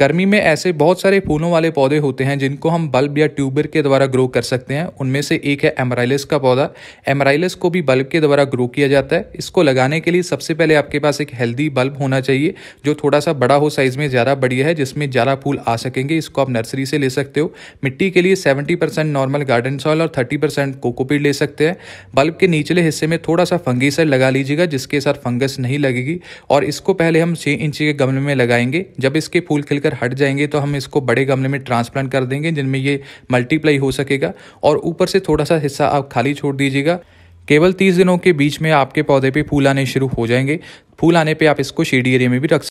गर्मी में ऐसे बहुत सारे फूलों वाले पौधे होते हैं जिनको हम बल्ब या ट्यूबर के द्वारा ग्रो कर सकते हैं उनमें से एक है एमराइलिस का पौधा एमराइलिस को भी बल्ब के द्वारा ग्रो किया जाता है इसको लगाने के लिए सबसे पहले आपके पास एक हेल्दी बल्ब होना चाहिए जो थोड़ा सा बड़ा हो साइज़ में ज़्यादा बढ़िया है जिसमें ज़्यादा फूल आ सकेंगे इसको आप नर्सरी से ले सकते हो मिट्टी के लिए सेवेंटी नॉर्मल गार्डन सॉयल और थर्टी कोकोपीड ले सकते हैं बल्ब के निचले हिस्से में थोड़ा सा फंगीसर लगा लीजिएगा जिसके साथ फंगस नहीं लगेगी और इसको पहले हम छः इंची के गमले में लगाएंगे जब इसके फूल खिल छिलकर हट जाएंगे तो हम इसको बड़े गमले में ट्रांसप्लांट कर देंगे जिनमें ये मल्टीप्लाई हो सकेगा और ऊपर से थोड़ा सा हिस्सा आप खाली छोड़ दीजिएगा केवल तीस दिनों के बीच में आपके पौधे पे फूल आने शुरू हो जाएंगे फूल आने पर आप इसको शेडी एरिया में भी रख